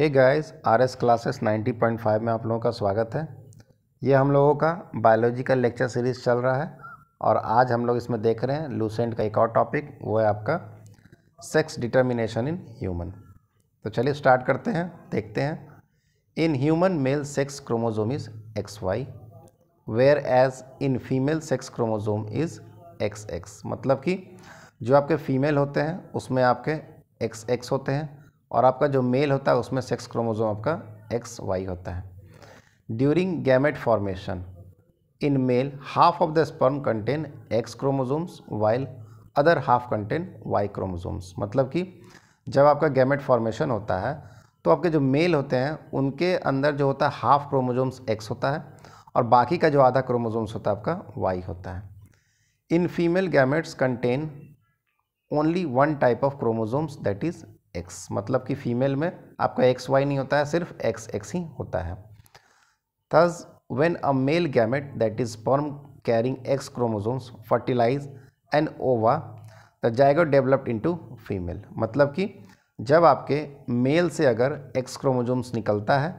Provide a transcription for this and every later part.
Hey guys RS classes 90.5 में आप लोगों का स्वागत है ये हम लोगों का बायोलॉजी का लेक्चर सीरीज़ चल रहा है और आज हम लोग इसमें देख रहे हैं लूसेंट का एक और टॉपिक वो है आपका सेक्स डिटर्मिनेशन इन ह्यूमन तो चलिए स्टार्ट करते हैं देखते हैं in human male sex chromosome is X Y whereas in female sex chromosome is X X मतलब कि जो आपके फीमेल होते हैं उसमें आपके एक्स एक्स होते हैं और आपका जो मेल होता है उसमें सेक्स क्रोमोजोम आपका एक्स वाई होता है during gamete formation in male half of the sperm contain X chromosomes while other half contain Y chromosomes मतलब कि जब आपका गैमेट फॉर्मेशन होता है तो आपके जो मेल होते हैं उनके अंदर जो होता है हाफ क्रोमोजोम्स एक्स होता है और बाकी का जो आधा क्रोमोजोम्स होता है आपका वाई होता है in female gametes contain only one type of chromosomes that is X मतलब कि फीमेल में आपका एक्स वाई नहीं होता है सिर्फ एक्स एक्स ही होता है when a male gamete that is form carrying X chromosomes fertilize fertilize ova the the developed into female मतलब कि जब आपके मेल से अगर एक्स क्रोमोजोम्स निकलता है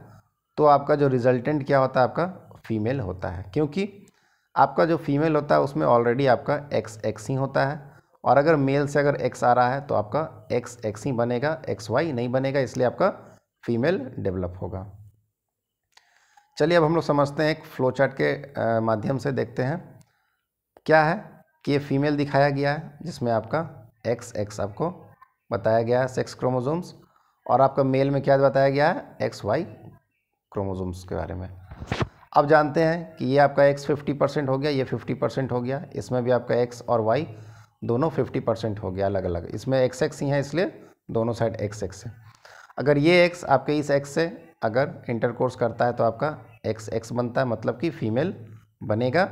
तो आपका जो रिजल्टेंट क्या होता है आपका फीमेल होता है क्योंकि आपका जो फीमेल होता है उसमें ऑलरेडी आपका एक्स एक्स ही होता है और अगर मेल से अगर एक्स आ रहा है तो आपका एक्स एक्स ही बनेगा एक्स वाई नहीं बनेगा इसलिए आपका फीमेल डेवलप होगा चलिए अब हम लोग समझते हैं एक फ्लो चार्ट के माध्यम से देखते हैं क्या है कि ये फीमेल दिखाया गया है जिसमें आपका एक्स एक्स आपको बताया गया है सेक्स क्रोमोजोम्स और आपका मेल में क्या बताया गया है एक्स वाई क्रोमोजोम्स के बारे में अब जानते हैं कि ये आपका एक्स फिफ्टी परसेंट हो गया ये फिफ्टी परसेंट हो गया इसमें भी आपका एक्स और वाई दोनों फिफ्टी परसेंट हो गया अलग अलग इसमें एक्स एक्स ही है इसलिए दोनों साइड एक्स एक्स है अगर ये एक्स आपके इस एक्स से अगर इंटरकोर्स करता है तो आपका एक्स एक्स बनता है मतलब कि फीमेल बनेगा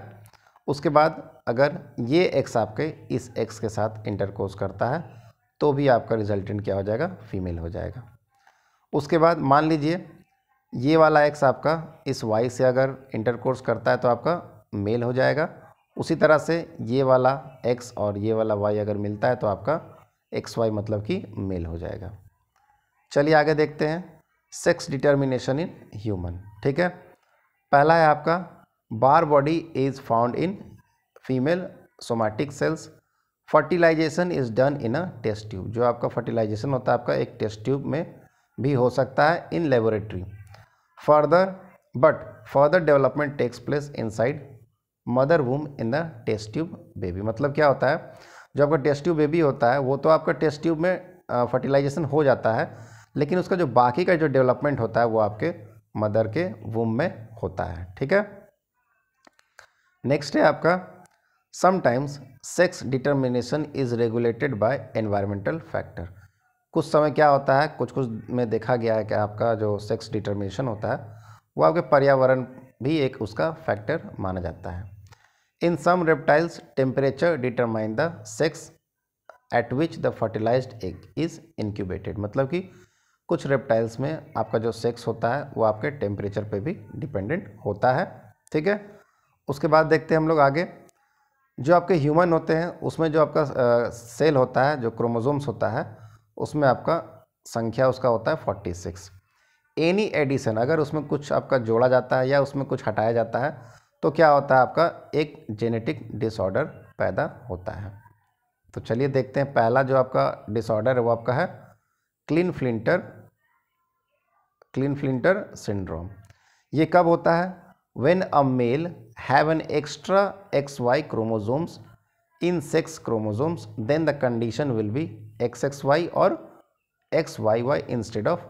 उसके बाद अगर ये एक्स आपके इस एक्स के साथ इंटरकोर्स करता है तो भी आपका रिजल्टेंट क्या हो जाएगा फीमेल हो जाएगा उसके बाद मान लीजिए ये वाला एक्स आपका इस वाई से अगर इंटरकोर्स करता है तो आपका मेल हो जाएगा उसी तरह से ये वाला एक्स और ये वाला वाई अगर मिलता है तो आपका एक्स वाई मतलब कि मेल हो जाएगा चलिए आगे देखते हैं सेक्स डिटर्मिनेशन इन ह्यूमन ठीक है पहला है आपका Barr body is found in female somatic cells fertilization is done in a test tube जो आपका फर्टिलाइजेशन होता है आपका एक टेस्ट ट्यूब में भी हो सकता है in laboratory further but further development takes place inside mother womb in the test tube baby मतलब क्या होता है जो आपका टेस्ट ट्यूब बेबी होता है वो तो आपका टेस्ट ट्यूब में फर्टिलाइजेशन हो जाता है लेकिन उसका जो बाकी का जो डेवलपमेंट होता है वो आपके मदर के वूम में होता है ठीक है नेक्स्ट है आपका sometimes sex determination is regulated by environmental factor कुछ समय क्या होता है कुछ कुछ में देखा गया है कि आपका जो सेक्स डिटर्मिनेशन होता है वो आपके पर्यावरण भी एक उसका फैक्टर माना जाता है In some reptiles, temperature determine the sex at which the fertilized egg is incubated. मतलब कि कुछ रेप्टाइल्स में आपका जो सेक्स होता है वो आपके टेम्परेचर पे भी डिपेंडेंट होता है ठीक है उसके बाद देखते हैं हम लोग आगे जो आपके ह्यूमन होते हैं उसमें जो आपका सेल होता है जो क्रोमोजोम्स होता है उसमें आपका संख्या उसका होता है फोर्टी सिक्स एनी एडिशन अगर उसमें कुछ आपका जोड़ा जाता है या उसमें कुछ हटाया जाता है तो क्या होता है आपका एक जेनेटिक डिसऑर्डर पैदा होता है तो चलिए देखते हैं पहला जो आपका डिसऑर्डर है वो आपका है Klinefelter Klinefelter syndrome ये कब होता है when a male have an extra X Y chromosomes in sex chromosomes then the condition will be X X Y और X Y Y instead of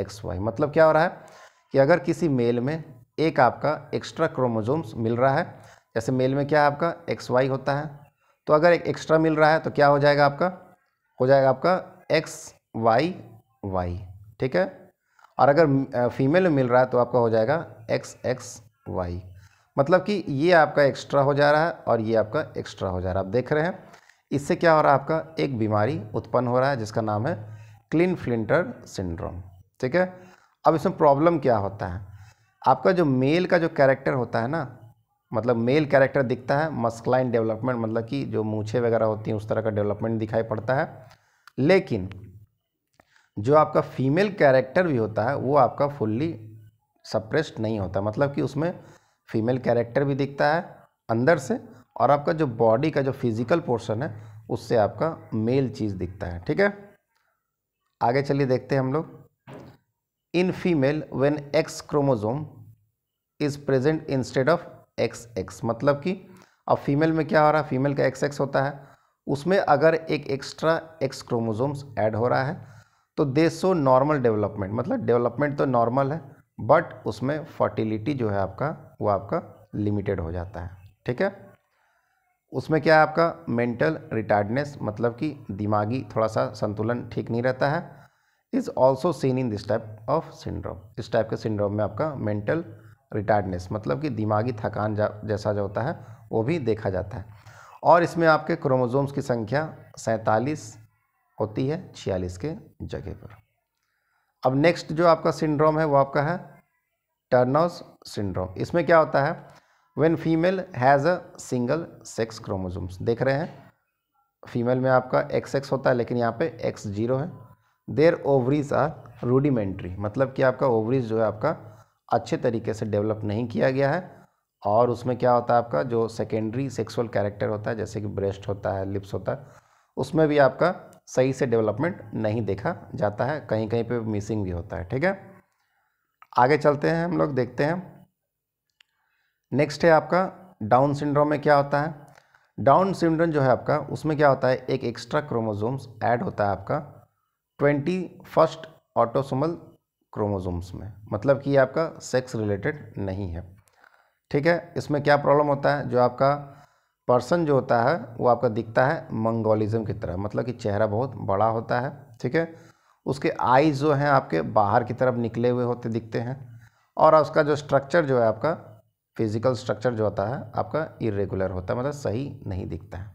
X Y मतलब क्या हो रहा है कि अगर किसी मेल में एक आपका एक्स्ट्रा क्रोमोजोम्स मिल रहा है जैसे मेल में क्या है आपका एक्स वाई होता है तो अगर एक एक्स्ट्रा मिल रहा है तो क्या हो जाएगा आपका हो जाएगा आपका एक्स वाई वाई ठीक है और अगर फीमेल में मिल रहा है तो आपका हो जाएगा एक्स एक्स वाई मतलब कि ये आपका एक्स्ट्रा हो जा रहा है और ये आपका एक्स्ट्रा हो जा रहा है आप देख रहे हैं इससे क्या हो रहा है आपका एक बीमारी उत्पन्न हो रहा है जिसका नाम है क्लीन फ्लिंटर सिंड्रोम ठीक है अब इसमें प्रॉब्लम क्या होता है आपका जो मेल का जो कैरेक्टर होता है ना मतलब मेल कैरेक्टर दिखता है मस्कलाइन डेवलपमेंट मतलब कि जो मूछे वगैरह होती हैं उस तरह का डेवलपमेंट दिखाई पड़ता है लेकिन जो आपका फीमेल कैरेक्टर भी होता है वो आपका फुल्ली सप्रेस्ड नहीं होता मतलब कि उसमें फीमेल कैरेक्टर भी दिखता है अंदर से और आपका जो बॉडी का जो फिज़िकल पोर्शन है उससे आपका मेल चीज़ दिखता है ठीक है आगे चलिए देखते हैं हम लोग in female when X chromosome is present instead of X X मतलब कि अब फीमेल में क्या हो रहा है फीमेल का एक्स एक्स होता है उसमें अगर एक एक्स्ट्रा एक्स क्रोमोजोम्स ऐड हो रहा है तो दे सो नॉर्मल डेवलपमेंट मतलब डेवलपमेंट तो नॉर्मल है बट उसमें फर्टिलिटी जो है आपका वो आपका लिमिटेड हो जाता है ठीक है उसमें क्या है आपका मेंटल रिटार्डनेस मतलब कि दिमागी थोड़ा सा संतुलन ठीक नहीं रहता है is also seen in this type of syndrome इस टाइप के सिंड्रोम में आपका मेंटल रिटायर्डनेस मतलब कि दिमागी थकान जैसा जो होता है वो भी देखा जाता है और इसमें आपके क्रोमोजोम्स की संख्या सैंतालीस होती है छियालीस के जगह पर अब नेक्स्ट जो आपका सिंड्रोम है वो आपका है टर्नोस सिंड्रोम इसमें क्या होता है when female has a single sex chromosomes देख रहे हैं फीमेल में आपका एक्स एक्स होता है लेकिन यहाँ पे एक्स जीरो है देयर ओवरीज आर रूडिमेंट्री मतलब कि आपका ओवरीज जो है आपका अच्छे तरीके से डेवलप नहीं किया गया है और उसमें क्या होता है आपका जो सेकेंडरी सेक्सुअल कैरेक्टर होता है जैसे कि ब्रेस्ट होता है लिप्स होता है उसमें भी आपका सही से डेवलपमेंट नहीं देखा जाता है कहीं कहीं पे मिसिंग भी होता है ठीक है आगे चलते हैं हम लोग देखते हैं नेक्स्ट है आपका डाउन सिंड्रोम में क्या होता है डाउन सिंड्रोम जो है आपका उसमें क्या होता है एक एक्स्ट्रा क्रोमोजोम्स ऐड होता है आपका ट्वेंटी फर्स्ट ऑटोसोमल क्रोमोसोम्स में मतलब कि ये आपका सेक्स रिलेटेड नहीं है ठीक है इसमें क्या प्रॉब्लम होता है जो आपका पर्सन जो होता है वो आपका दिखता है मंगोलिज्म की तरह मतलब कि चेहरा बहुत बड़ा होता है ठीक है उसके आईज जो हैं आपके बाहर की तरफ निकले हुए होते दिखते हैं और उसका जो स्ट्रक्चर जो है आपका फिजिकल स्ट्रक्चर जो होता है आपका इरेगुलर होता है मतलब सही नहीं दिखता है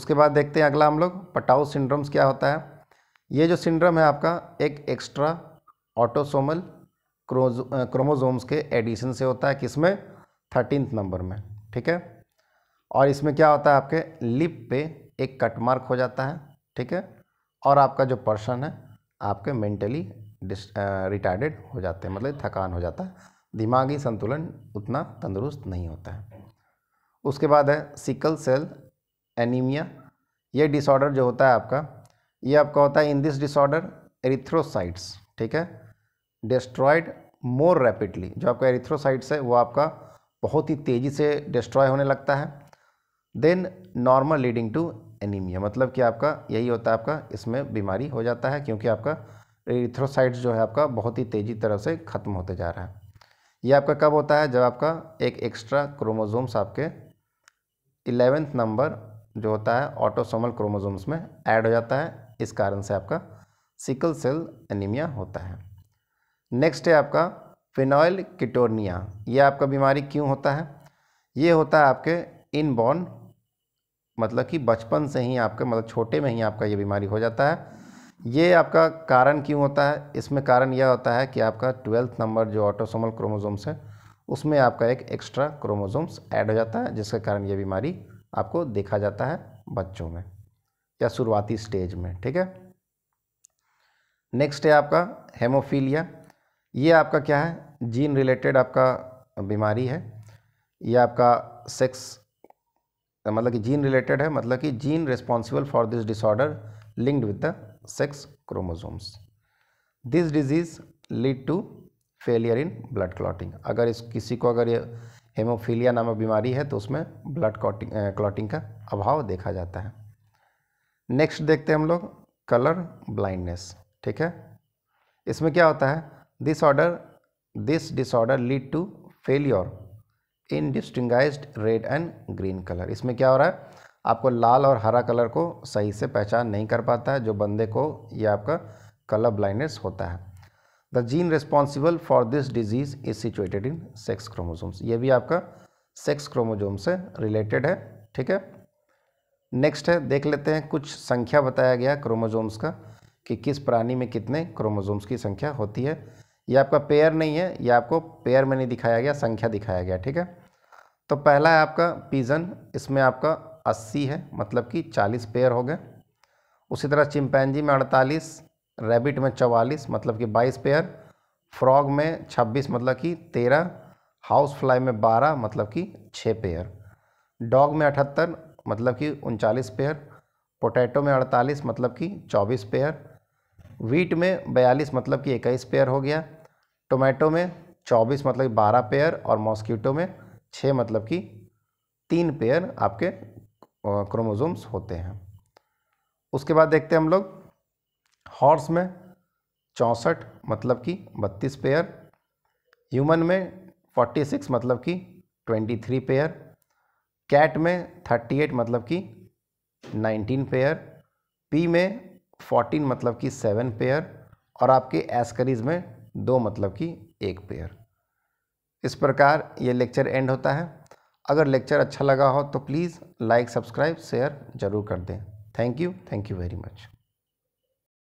उसके बाद देखते हैं अगला हम लोग पटाऊ सिंड्रोम्स क्या होता है ये जो सिंड्रम है आपका एक एक्स्ट्रा ऑटोसोमल क्रोमोजोम्स के एडिशन से होता है किसमें थर्टीन नंबर में ठीक है और इसमें क्या होता है आपके लिप पे एक कट मार्क हो जाता है ठीक है और आपका जो पर्सन है आपके मेंटली रिटार्डेड हो जाते हैं मतलब थकान हो जाता है दिमागी संतुलन उतना तंदुरुस्त नहीं होता है उसके बाद है सिकल सेल एनीमिया ये डिसऑर्डर जो होता है आपका ये आपका होता है इन दिस डिसऑर्डर एरिथ्रोसाइट्स ठीक है डिस्ट्रॉयड मोर रैपिडली जो आपका एरिथ्रोसाइट्स है वो आपका बहुत ही तेज़ी से डिस्ट्रॉय होने लगता है then normal leading to anaemia मतलब कि आपका यही होता है आपका इसमें बीमारी हो जाता है क्योंकि आपका एरिथ्रोसाइट्स जो है आपका बहुत ही तेज़ी तरह से ख़त्म होते जा रहा है ये आपका कब होता है जब आपका एक एक्स्ट्रा क्रोमोजोम्स आपके इलेवेंथ नंबर जो होता है ऑटोसोमल क्रोमोजोम्स में ऐड हो जाता है इस कारण से आपका सिकल सेल एनीमिया होता है नेक्स्ट है आपका फिनॉयल किटोर्निया ये आपका बीमारी क्यों होता है ये होता है आपके इनबॉर्न मतलब कि बचपन से ही आपके मतलब छोटे में ही आपका ये बीमारी हो जाता है ये आपका कारण क्यों होता है इसमें कारण यह होता है कि आपका ट्वेल्थ नंबर जो ऑटोसोमल क्रोमोजोम्स है उसमें आपका एक एक्स्ट्रा क्रोमोजोम्स ऐड हो जाता है जिसके कारण ये बीमारी आपको देखा जाता है बच्चों में या शुरुआती स्टेज में ठीक है नेक्स्ट है आपका हेमोफीलिया ये आपका क्या है जीन रिलेटेड आपका बीमारी है ये आपका सेक्स मतलब कि जीन रिलेटेड है मतलब कि gene responsible for this disorder linked with the sex chromosomes this disease lead to failure in blood clotting अगर इस किसी को अगर ये हेमोफीलिया नामक बीमारी है तो उसमें ब्लड क्लॉटिंग क्लॉटिंग का अभाव देखा जाता है नेक्स्ट देखते हैं हम लोग कलर ब्लाइंडनेस ठीक है इसमें क्या होता है This order, this disorder lead to failure in distinguished red and green colour इसमें क्या हो रहा है आपको लाल और हरा कलर को सही से पहचान नहीं कर पाता है जो बंदे को यह आपका कलर ब्लाइंडनेस होता है the gene responsible for this disease is situated in sex chromosomes ये भी आपका सेक्स क्रोमोजोम से रिलेटेड है ठीक है नेक्स्ट है देख लेते हैं कुछ संख्या बताया गया क्रोमोजोम्स का कि किस प्राणी में कितने क्रोमोजोम्स की संख्या होती है ये आपका पेयर नहीं है ये आपको पेयर में नहीं दिखाया गया संख्या दिखाया गया ठीक है तो पहला है आपका पिजन इसमें आपका 80 है मतलब कि 40 पेयर हो गए उसी तरह चिमपैनजी में 48 रैबिट में 44 मतलब कि 22 पेयर फ्रॉग में 26 मतलब कि 13 हाउस फ्लाई में 12 मतलब कि 6 पेयर डॉग में 78 मतलब कि उनचालीस पेयर पोटैटो में 48 मतलब कि 24 पेयर वीट में बयालीस मतलब कि इक्कीस पेयर हो गया टोमेटो में चौबीस मतलब कि बारह पेयर और मॉस्किटो में छः मतलब कि तीन पेयर आपके क्रोमोजोम्स होते हैं उसके बाद देखते हैं हम लोग हॉर्स में चौंसठ मतलब कि बत्तीस पेयर ह्यूमन में फोर्टी सिक्स मतलब कि ट्वेंटी थ्री पेयर कैट में थर्टी एट मतलब कि नाइनटीन पेयर पी में फोर्टीन मतलब कि सेवन पेयर और आपके एस्करीज में दो मतलब कि एक पेयर इस प्रकार ये लेक्चर एंड होता है अगर लेक्चर अच्छा लगा हो तो प्लीज़ लाइक सब्सक्राइब शेयर ज़रूर कर दें thank you thank you very much